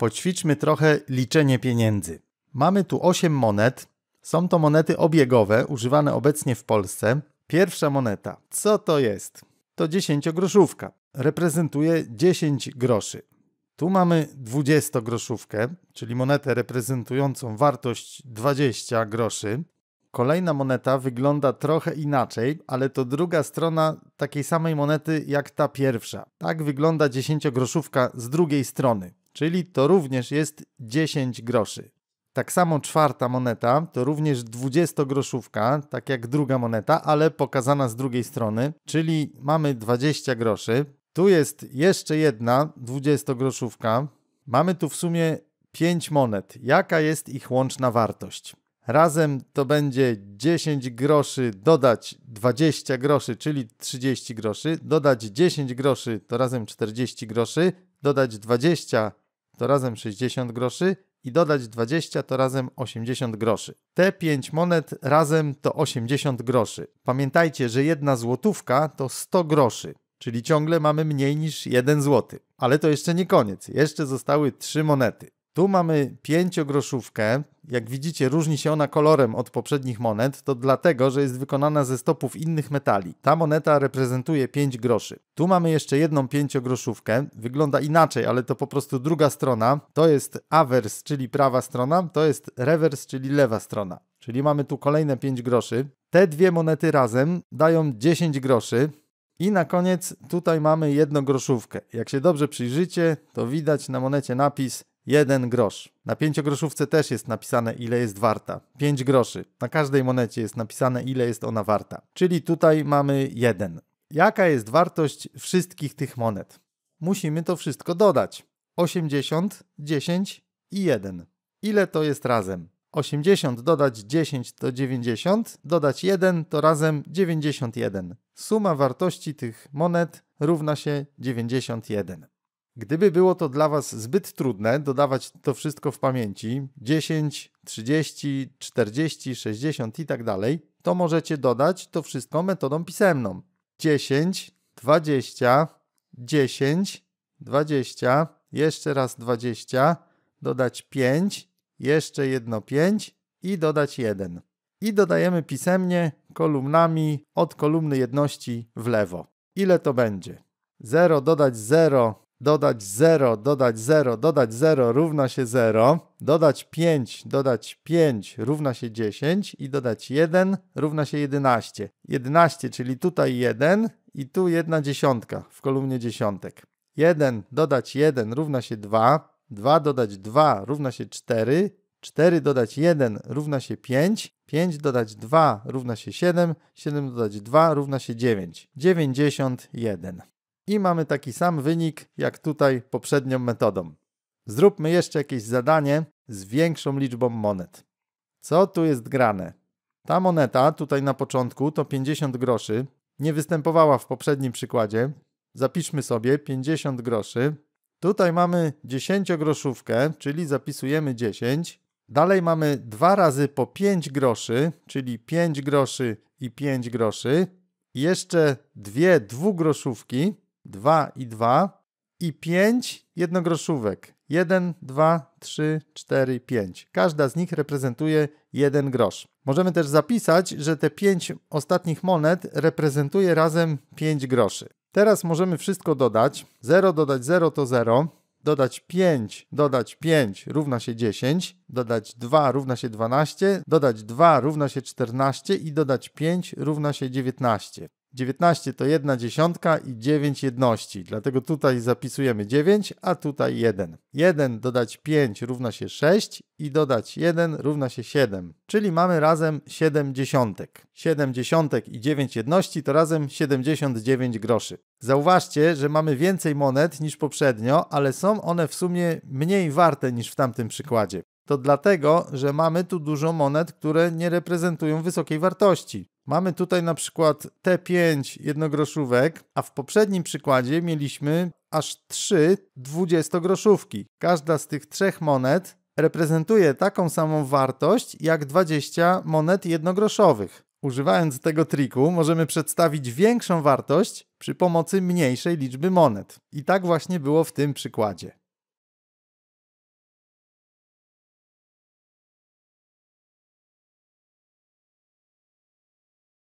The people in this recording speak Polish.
Poćwiczmy trochę liczenie pieniędzy. Mamy tu 8 monet. Są to monety obiegowe, używane obecnie w Polsce. Pierwsza moneta. Co to jest? To 10-groszówka. Reprezentuje 10 groszy. Tu mamy 20-groszówkę, czyli monetę reprezentującą wartość 20 groszy. Kolejna moneta wygląda trochę inaczej, ale to druga strona takiej samej monety jak ta pierwsza. Tak wygląda dziesięcio-groszówka z drugiej strony czyli to również jest 10 groszy. Tak samo czwarta moneta to również 20-groszówka, tak jak druga moneta, ale pokazana z drugiej strony, czyli mamy 20 groszy. Tu jest jeszcze jedna 20-groszówka. Mamy tu w sumie 5 monet. Jaka jest ich łączna wartość? Razem to będzie 10 groszy dodać 20 groszy, czyli 30 groszy, dodać 10 groszy to razem 40 groszy, dodać 20 groszy to razem 60 groszy i dodać 20 to razem 80 groszy. Te 5 monet razem to 80 groszy. Pamiętajcie, że jedna złotówka to 100 groszy, czyli ciągle mamy mniej niż 1 złoty. Ale to jeszcze nie koniec, jeszcze zostały 3 monety. Tu mamy pięciogroszówkę. Jak widzicie, różni się ona kolorem od poprzednich monet, to dlatego, że jest wykonana ze stopów innych metali. Ta moneta reprezentuje 5 groszy. Tu mamy jeszcze jedną pięciogroszówkę. Wygląda inaczej, ale to po prostu druga strona. To jest awers, czyli prawa strona, to jest rewers, czyli lewa strona. Czyli mamy tu kolejne 5 groszy. Te dwie monety razem dają 10 groszy. I na koniec tutaj mamy groszówkę. Jak się dobrze przyjrzycie, to widać na monecie napis 1 grosz. Na pięciogroszówce też jest napisane ile jest warta. 5 groszy. Na każdej monecie jest napisane ile jest ona warta. Czyli tutaj mamy 1. Jaka jest wartość wszystkich tych monet? Musimy to wszystko dodać. 80, 10 i 1. Ile to jest razem? 80 dodać 10 to 90, dodać 1 to razem 91. Suma wartości tych monet równa się 91. Gdyby było to dla Was zbyt trudne dodawać to wszystko w pamięci 10, 30, 40, 60 i tak dalej, to możecie dodać to wszystko metodą pisemną. 10, 20, 10, 20, jeszcze raz 20, dodać 5, jeszcze jedno 5 i dodać 1. I dodajemy pisemnie kolumnami od kolumny jedności w lewo. Ile to będzie? 0 dodać 0 dodać 0, dodać 0, dodać 0 równa się 0, dodać 5, dodać 5 równa się 10 i dodać 1 równa się 11. 11, czyli tutaj 1 i tu 1 dziesiątka w kolumnie dziesiątek. 1 dodać 1 równa się 2, 2 dodać 2 równa się 4, 4 dodać 1 równa się 5, 5 dodać 2 równa się 7, 7 dodać 2 równa się 9, 91 i mamy taki sam wynik jak tutaj poprzednią metodą. Zróbmy jeszcze jakieś zadanie z większą liczbą monet. Co tu jest grane? Ta moneta tutaj na początku to 50 groszy, nie występowała w poprzednim przykładzie. Zapiszmy sobie 50 groszy. Tutaj mamy 10-groszówkę, czyli zapisujemy 10. Dalej mamy 2 razy po 5 groszy, czyli 5 groszy i 5 groszy. I jeszcze dwie dwugroszówki, 2 i 2 i 5 jednogroszówek. 1, 2, 3, 4, 5. Każda z nich reprezentuje 1 grosz. Możemy też zapisać, że te 5 ostatnich monet reprezentuje razem 5 groszy. Teraz możemy wszystko dodać. 0 dodać 0 to 0. Dodać 5, dodać 5 równa się 10, dodać 2 równa się 12, dodać 2 równa się 14 i dodać 5 równa się 19. 19 to 1 dziesiątka i 9 jedności, dlatego tutaj zapisujemy 9, a tutaj 1. 1 dodać 5 równa się 6 i dodać 1 równa się 7, czyli mamy razem 7 dziesiątek. 7 dziesiątek i 9 jedności to razem 79 groszy. Zauważcie, że mamy więcej monet niż poprzednio, ale są one w sumie mniej warte niż w tamtym przykładzie. To dlatego, że mamy tu dużo monet, które nie reprezentują wysokiej wartości. Mamy tutaj na przykład T5 jednogroszówek, a w poprzednim przykładzie mieliśmy aż trzy dwudziestogroszówki. Każda z tych trzech monet reprezentuje taką samą wartość jak 20 monet jednogroszowych. Używając tego triku możemy przedstawić większą wartość przy pomocy mniejszej liczby monet. I tak właśnie było w tym przykładzie.